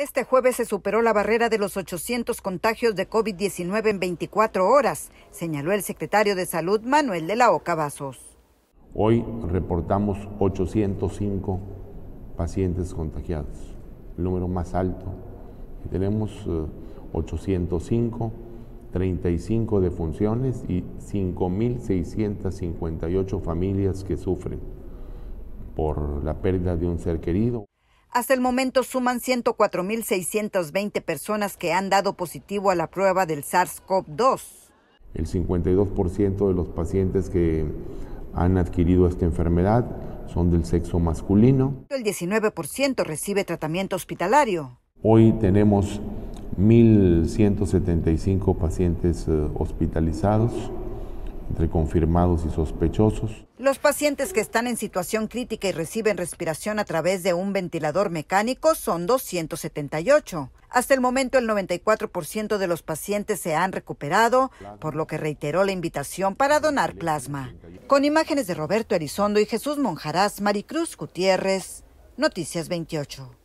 Este jueves se superó la barrera de los 800 contagios de COVID-19 en 24 horas, señaló el secretario de Salud Manuel de la Oca Vasos. Hoy reportamos 805 pacientes contagiados, el número más alto. Tenemos 805, eh, 35 defunciones y 5.658 familias que sufren por la pérdida de un ser querido. Hasta el momento suman 104.620 personas que han dado positivo a la prueba del SARS-CoV-2. El 52% de los pacientes que han adquirido esta enfermedad son del sexo masculino. El 19% recibe tratamiento hospitalario. Hoy tenemos 1.175 pacientes eh, hospitalizados entre confirmados y sospechosos. Los pacientes que están en situación crítica y reciben respiración a través de un ventilador mecánico son 278. Hasta el momento el 94% de los pacientes se han recuperado, por lo que reiteró la invitación para donar plasma. Con imágenes de Roberto Elizondo y Jesús Monjarás, Maricruz Gutiérrez, Noticias 28.